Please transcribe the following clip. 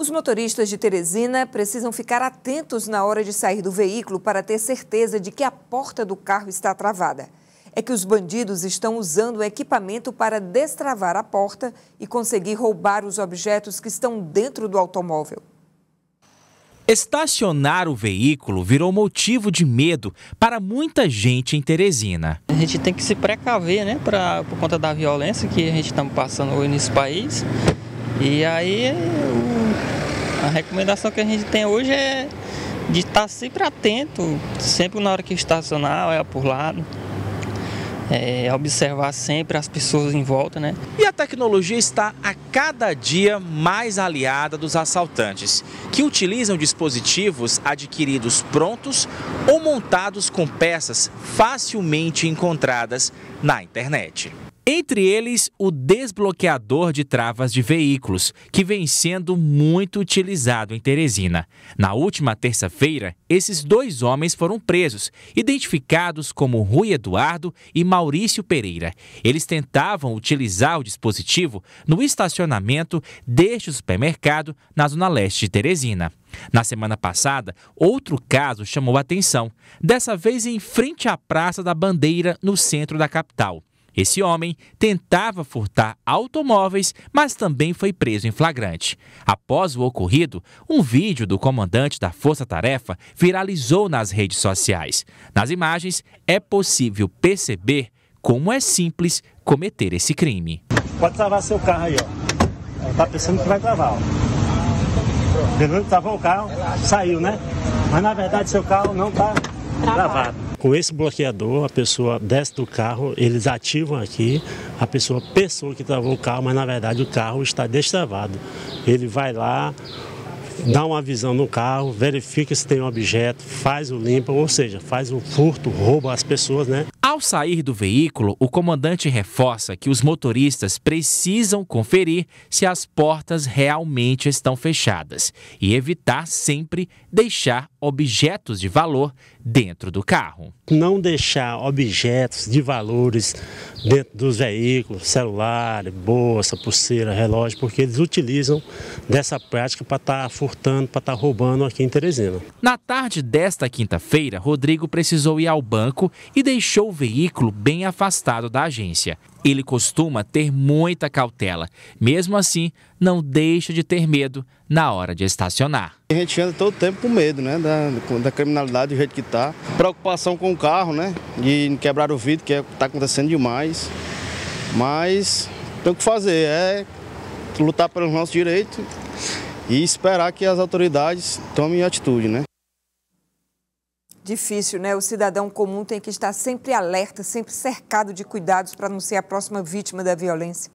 Os motoristas de Teresina precisam ficar atentos na hora de sair do veículo para ter certeza de que a porta do carro está travada. É que os bandidos estão usando o equipamento para destravar a porta e conseguir roubar os objetos que estão dentro do automóvel. Estacionar o veículo virou motivo de medo para muita gente em Teresina. A gente tem que se precaver, né, pra, por conta da violência que a gente está passando hoje nesse país. E aí a recomendação que a gente tem hoje é de estar tá sempre atento, sempre na hora que estacionar, olhar por lado. É, observar sempre as pessoas em volta, né? E a tecnologia está a cada dia mais aliada dos assaltantes, que utilizam dispositivos adquiridos prontos ou montados com peças facilmente encontradas na internet. Entre eles, o desbloqueador de travas de veículos, que vem sendo muito utilizado em Teresina. Na última terça-feira, esses dois homens foram presos, identificados como Rui Eduardo e Maurício Pereira. Eles tentavam utilizar o dispositivo no estacionamento deste supermercado na zona leste de Teresina. Na semana passada, outro caso chamou a atenção, dessa vez em frente à Praça da Bandeira, no centro da capital. Esse homem tentava furtar automóveis, mas também foi preso em flagrante. Após o ocorrido, um vídeo do comandante da Força Tarefa viralizou nas redes sociais. Nas imagens, é possível perceber como é simples cometer esse crime. Pode travar seu carro aí, ó. Tá pensando que vai travar, ó. Travou o carro, saiu, né? Mas na verdade seu carro não tá travado com esse bloqueador, a pessoa desce do carro, eles ativam aqui, a pessoa pensou que travou o carro, mas na verdade o carro está destravado. Ele vai lá, dá uma visão no carro, verifica se tem um objeto, faz o limpa, ou seja, faz o furto, rouba as pessoas, né? Ao sair do veículo, o comandante reforça que os motoristas precisam conferir se as portas realmente estão fechadas e evitar sempre deixar objetos de valor dentro do carro. Não deixar objetos de valores dentro dos veículos, celular, bolsa, pulseira, relógio, porque eles utilizam dessa prática para estar tá furtando, para estar tá roubando aqui em Teresina. Na tarde desta quinta-feira, Rodrigo precisou ir ao banco e deixou o veículo bem afastado da agência. Ele costuma ter muita cautela. Mesmo assim, não deixa de ter medo na hora de estacionar. A gente anda todo tempo com medo, né, da, da criminalidade do jeito que está. Preocupação com o carro, né, de quebrar o vidro, que está é, tá acontecendo demais. Mas tem o que fazer, é lutar pelos nossos direitos e esperar que as autoridades tomem atitude, né. Difícil, né? O cidadão comum tem que estar sempre alerta, sempre cercado de cuidados para não ser a próxima vítima da violência.